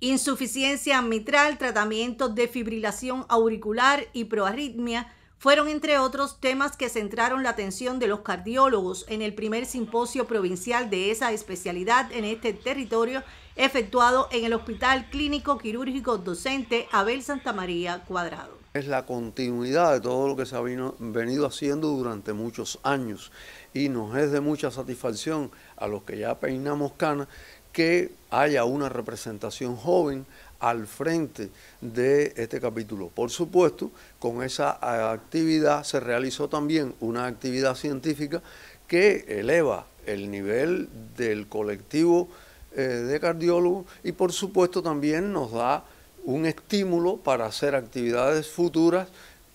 Insuficiencia mitral, tratamientos de fibrilación auricular y proarritmia fueron, entre otros, temas que centraron la atención de los cardiólogos en el primer simposio provincial de esa especialidad en este territorio, efectuado en el Hospital Clínico Quirúrgico Docente Abel Santa María Cuadrado. Es la continuidad de todo lo que se ha venido haciendo durante muchos años y nos es de mucha satisfacción a los que ya peinamos canas que haya una representación joven al frente de este capítulo. Por supuesto, con esa eh, actividad se realizó también una actividad científica que eleva el nivel del colectivo eh, de cardiólogos y por supuesto también nos da un estímulo para hacer actividades futuras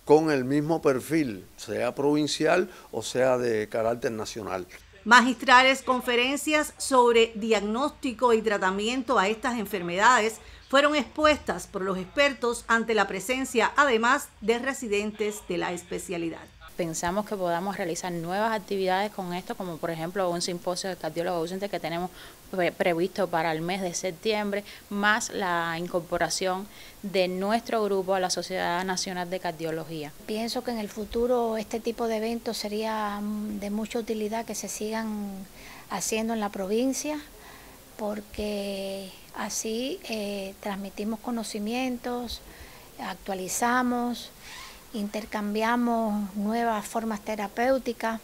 con el mismo perfil, sea provincial o sea de carácter nacional. Magistrales, conferencias sobre diagnóstico y tratamiento a estas enfermedades fueron expuestas por los expertos ante la presencia, además, de residentes de la especialidad pensamos que podamos realizar nuevas actividades con esto, como por ejemplo un simposio de cardiólogos ausentes que tenemos previsto para el mes de septiembre, más la incorporación de nuestro grupo a la Sociedad Nacional de Cardiología. Pienso que en el futuro este tipo de eventos sería mm, de mucha utilidad que se sigan haciendo en la provincia, porque así eh, transmitimos conocimientos, actualizamos intercambiamos nuevas formas terapéuticas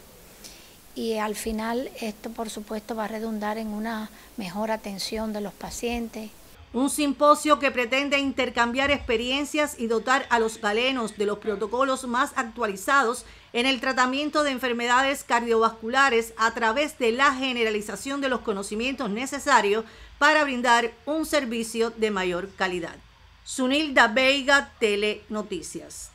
y al final esto por supuesto va a redundar en una mejor atención de los pacientes. Un simposio que pretende intercambiar experiencias y dotar a los galenos de los protocolos más actualizados en el tratamiento de enfermedades cardiovasculares a través de la generalización de los conocimientos necesarios para brindar un servicio de mayor calidad. Sunilda Veiga, Telenoticias.